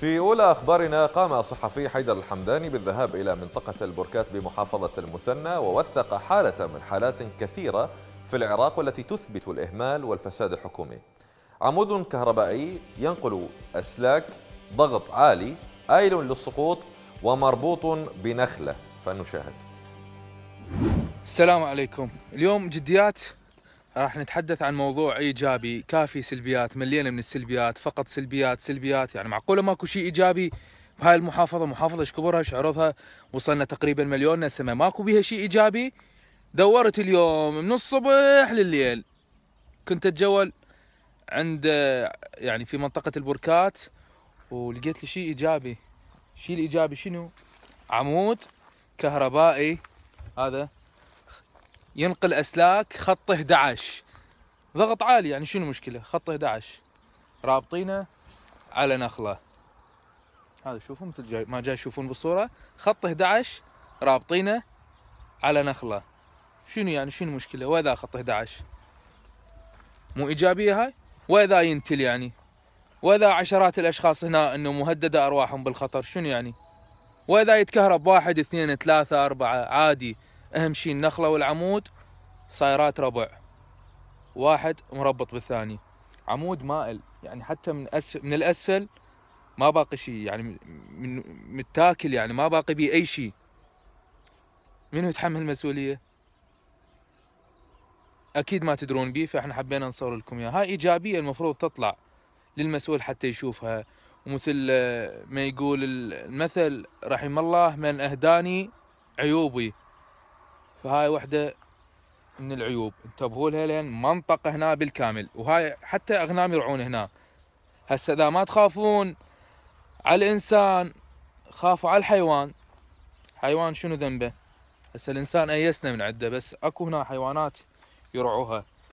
في أولى أخبارنا قام الصحفي حيدر الحمداني بالذهاب إلى منطقة البركات بمحافظة المثنى ووثق حالة من حالات كثيرة في العراق والتي تثبت الإهمال والفساد الحكومي عمود كهربائي ينقل أسلاك ضغط عالي آيل للسقوط ومربوط بنخلة فلنشاهد السلام عليكم اليوم جديات راح نتحدث عن موضوع ايجابي كافي سلبيات ملينا من السلبيات فقط سلبيات سلبيات يعني معقوله ماكو شيء ايجابي بهاي المحافظه محافظه ايش كبرها ايش عرضها وصلنا تقريبا مليون نسمه ماكو بيها شيء ايجابي دورت اليوم من الصبح لليل كنت اتجول عند يعني في منطقه البركات ولقيت لي شيء ايجابي الشيء الايجابي شنو عمود كهربائي هذا ينقل اسلاك خط 11 ضغط عالي يعني شنو المشكله خط 11 رابطينه على نخله هذا شوفوا مثل جاي ما جاي يشوفون بالصوره خط 11 رابطينه على نخله شنو يعني شنو المشكله واذا خط 11 مو ايجابيه هاي واذا ينتل يعني واذا عشرات الاشخاص هنا انه مهدده ارواحهم بالخطر شنو يعني واذا يتكهرب واحد اثنين ثلاثة أربعة عادي أهم شيء النخلة والعمود صايرات ربع واحد مربط بالثاني عمود مائل يعني حتى من أسفل من الاسفل ما باقي شيء يعني من متاكل يعني ما باقي بي اي شيء من يتحمل المسؤوليه اكيد ما تدرون بيه فاحنا حبينا نصور لكم اياها هاي ايجابيه المفروض تطلع للمسؤول حتى يشوفها ومثل آه، ما يقول المثل رحم الله من اهداني عيوبي فهاي وحده من العيوب انتبهوا لها لان منطقه هنا بالكامل وهاي حتى اغنام يرعون هنا هسه اذا ما تخافون على الانسان خافوا على الحيوان حيوان شنو ذنبه هسه الانسان ايسنا من عده بس اكو هنا حيوانات يرعوها